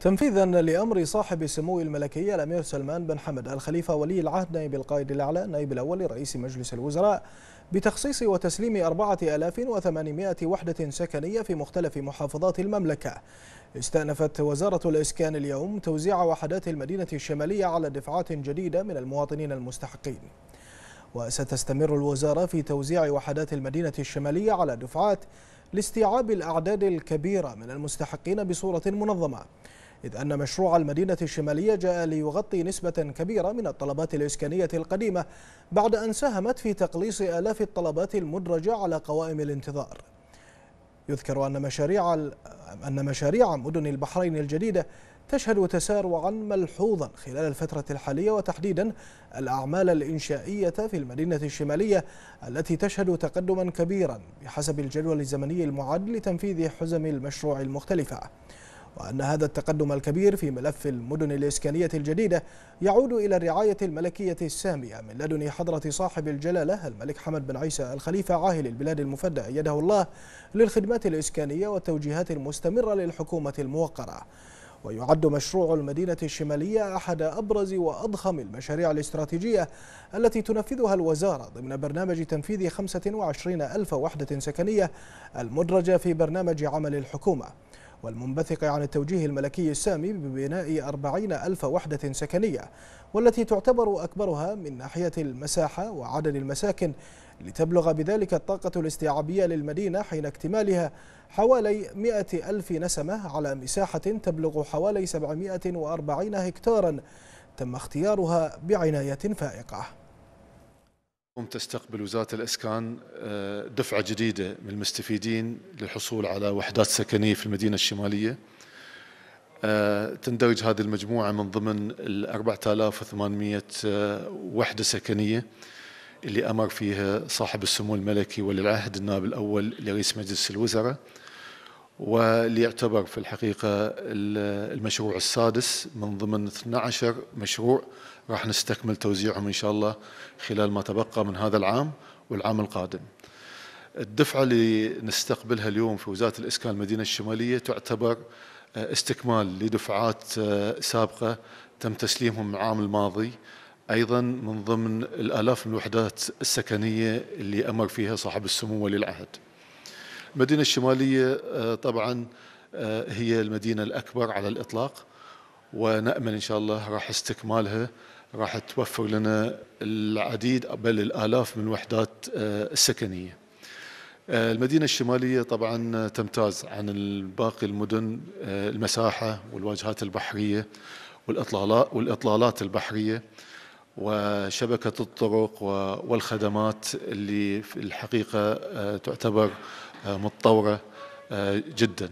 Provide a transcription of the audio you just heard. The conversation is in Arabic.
تنفيذا لأمر صاحب سمو الملكي الأمير سلمان بن حمد الخليفة ولي العهد نائب القائد الأعلى نائب الأول لرئيس مجلس الوزراء بتخصيص وتسليم 4800 وحدة سكنية في مختلف محافظات المملكة استأنفت وزارة الإسكان اليوم توزيع وحدات المدينة الشمالية على دفعات جديدة من المواطنين المستحقين وستستمر الوزارة في توزيع وحدات المدينة الشمالية على دفعات لاستيعاب الأعداد الكبيرة من المستحقين بصورة منظمة إذ أن مشروع المدينة الشمالية جاء ليغطي نسبة كبيرة من الطلبات الإسكانية القديمة بعد أن ساهمت في تقليص آلاف الطلبات المدرجة على قوائم الانتظار يذكر أن مشاريع, أن مشاريع مدن البحرين الجديدة تشهد تسارعا ملحوظا خلال الفترة الحالية وتحديدا الأعمال الإنشائية في المدينة الشمالية التي تشهد تقدما كبيرا بحسب الجدول الزمني المعد لتنفيذ حزم المشروع المختلفة وأن هذا التقدم الكبير في ملف المدن الإسكانية الجديدة يعود إلى الرعاية الملكية السامية من لدن حضرة صاحب الجلالة الملك حمد بن عيسى الخليفة عاهل البلاد المفدى أيده الله للخدمات الإسكانية والتوجيهات المستمرة للحكومة الموقرة ويعد مشروع المدينة الشمالية أحد أبرز وأضخم المشاريع الاستراتيجية التي تنفذها الوزارة ضمن برنامج تنفيذ 25 ألف وحدة سكنية المدرجة في برنامج عمل الحكومة والمنبثقة عن التوجيه الملكي السامي ببناء أربعين ألف وحدة سكنية والتي تعتبر أكبرها من ناحية المساحة وعدد المساكن لتبلغ بذلك الطاقة الاستيعابية للمدينة حين اكتمالها حوالي 100 ألف نسمة على مساحة تبلغ حوالي 740 هكتارا تم اختيارها بعناية فائقة قم تستقبل وزارة الإسكان آه، دفعة جديدة من المستفيدين للحصول على وحدات سكنية في المدينة الشمالية آه، تندرج هذه المجموعة من ضمن ال 4800 آه، وحدة سكنية اللي أمر فيها صاحب السمو الملكي ولي العهد النائب الأول لرئيس مجلس الوزراء وليعتبر في الحقيقة المشروع السادس من ضمن 12 مشروع راح نستكمل توزيعهم إن شاء الله خلال ما تبقى من هذا العام والعام القادم الدفعة اللي نستقبلها اليوم في وزارة الإسكان المدينة الشمالية تعتبر آه، استكمال لدفعات آه، سابقة تم تسليمهم العام الماضي أيضا من ضمن الآلاف من الوحدات السكنية اللي أمر فيها صاحب السمو ولي العهد المدينة الشمالية آه، طبعا آه، هي المدينة الأكبر على الإطلاق ونأمل إن شاء الله راح استكمالها راح توفر لنا العديد بل الآلاف من الوحدات السكنية آه، المدينة الشمالية طبعا تمتاز عن باقي المدن المساحة والواجهات البحرية والإطلالات البحرية وشبكة الطرق والخدمات اللي في الحقيقة تعتبر متطوره آه، جدا